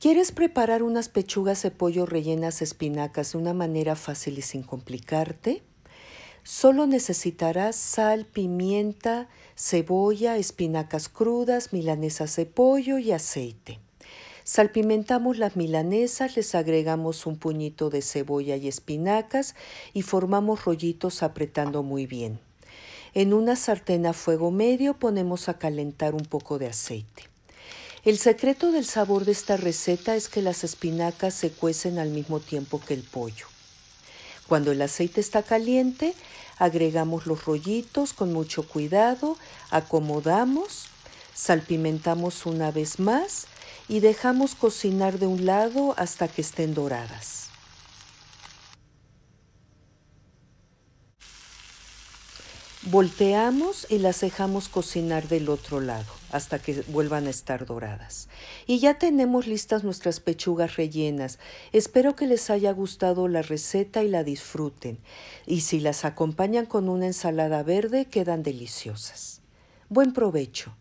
¿Quieres preparar unas pechugas de pollo rellenas de espinacas de una manera fácil y sin complicarte? Solo necesitarás sal, pimienta, cebolla, espinacas crudas, milanesas de pollo y aceite. Salpimentamos las milanesas, les agregamos un puñito de cebolla y espinacas y formamos rollitos apretando muy bien. En una sartén a fuego medio ponemos a calentar un poco de aceite. El secreto del sabor de esta receta es que las espinacas se cuecen al mismo tiempo que el pollo. Cuando el aceite está caliente, agregamos los rollitos con mucho cuidado, acomodamos, salpimentamos una vez más y dejamos cocinar de un lado hasta que estén doradas. Volteamos y las dejamos cocinar del otro lado hasta que vuelvan a estar doradas. Y ya tenemos listas nuestras pechugas rellenas. Espero que les haya gustado la receta y la disfruten. Y si las acompañan con una ensalada verde, quedan deliciosas. Buen provecho.